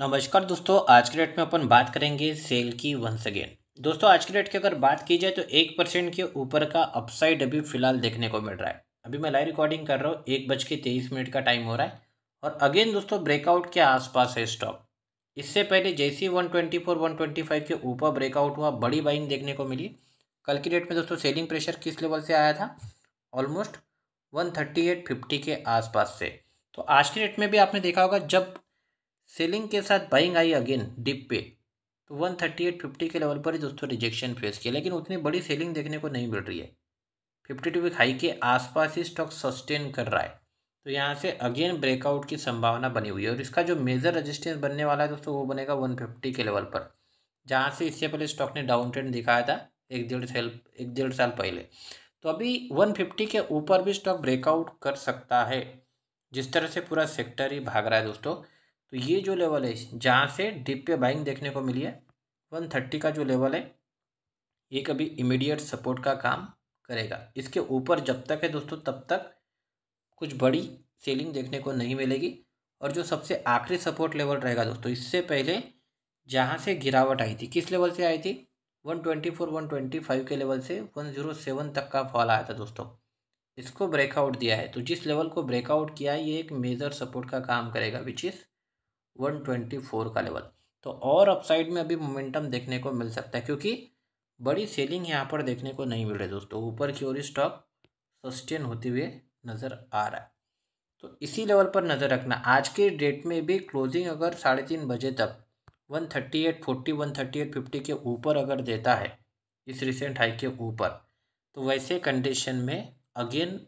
नमस्कार दोस्तों आज के डेट में अपन बात करेंगे सेल की वंस अगेन दोस्तों आज के डेट की अगर बात की जाए तो एक परसेंट के ऊपर का अपसाइड अभी फिलहाल देखने को मिल रहा है अभी मैं लाइव रिकॉर्डिंग कर रहा हूँ एक बज के तेईस मिनट का टाइम हो रहा है और अगेन दोस्तों ब्रेकआउट के आसपास है स्टॉक इससे पहले जैसे ही one twenty four one twenty five के ऊपर ब्रेकआउट हुआ बड़ी बाइंग देखने को मिली कल की डेट में दोस्तों सेलिंग प्रेशर किस लेवल से आया था almost one thirty eight fifty के आसपास से तो आज के डेट में भी आपने देखा होगा जब सेलिंग के साथ बाइंग आई अगेन डिप पे तो वन थर्टी एट फिफ्टी के लेवल पर ही दोस्तों रिजेक्शन फेस किया लेकिन उतनी बड़ी सेलिंग देखने को नहीं मिल रही है फिफ्टी टू वीक हाई के आसपास ही स्टॉक सस्टेन कर रहा है तो यहाँ से अगेन ब्रेकआउट की संभावना बनी हुई है और इसका जो मेजर रजिस्टेंस बनने वाला है दोस्तों वो बनेगा फिफ्टी के लेवल पर जहाँ से इससे पहले स्टॉक ने डाउन ट्रेंड दिखाया था एक डेढ़ साल एक डेढ़ साल पहले तो अभी 150 के ऊपर भी स्टॉक ब्रेकआउट कर सकता है जिस तरह से पूरा सेक्टर ही भाग रहा है दोस्तों तो ये जो लेवल है जहाँ से डिप पे बाइंग देखने को मिली है वन थर्टी का जो लेवल है ये कभी इमीडिएट सपोर्ट का काम करेगा इसके ऊपर जब तक है दोस्तों तब तक कुछ बड़ी सेलिंग देखने को नहीं मिलेगी और जो सबसे आखिरी सपोर्ट लेवल रहेगा दोस्तों इससे पहले जहाँ से गिरावट आई थी किस लेवल से आई थी one twenty four one twenty five के लेवल से वन जीरो सेवन तक का फॉल आया था दोस्तों इसको ब्रेकआउट दिया है तो जिस लेवल को ब्रेकआउट किया है ये एक मेजर सपोर्ट का काम करेगा विच इज़ 124 का लेवल तो और अपसाइड में अभी मोमेंटम देखने को मिल सकता है क्योंकि बड़ी सेलिंग यहाँ पर देखने को नहीं मिल रही दोस्तों ऊपर की ओर स्टॉक सस्टेन होते हुए नज़र आ रहा है तो इसी लेवल पर नज़र रखना आज के डेट में भी क्लोजिंग अगर साढ़े तीन बजे तक one thirty eight forty one thirty eight fifty के ऊपर अगर देता है इस रिसेंट हाई के ऊपर तो वैसे कंडीशन में अगेन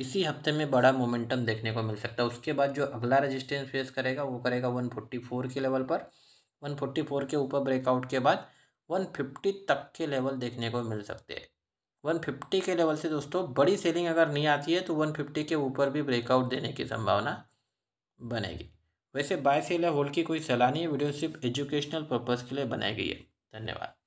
इसी हफ्ते में बड़ा मोमेंटम देखने को मिल सकता है उसके बाद जो अगला रेजिस्टेंस फेस करेगा वो करेगा वन फोर्टी फोर के लेवल पर वन फोर्टी फोर के ऊपर ब्रेकआउट के बाद वन फिफ्टी तक के लेवल देखने को मिल सकते हैं वन फिफ्टी के लेवल से दोस्तों बड़ी सेलिंग अगर नहीं आती है तो वन फिफ्टी के ऊपर भी ब्रेकआउट देने की संभावना बनेगी वैसे बाय सेल या होल्ड की कोई सलाह नहीं है वीडियो सिर्फ एजुकेशनल पर्पज़ के लिए बनाई गई है धन्यवाद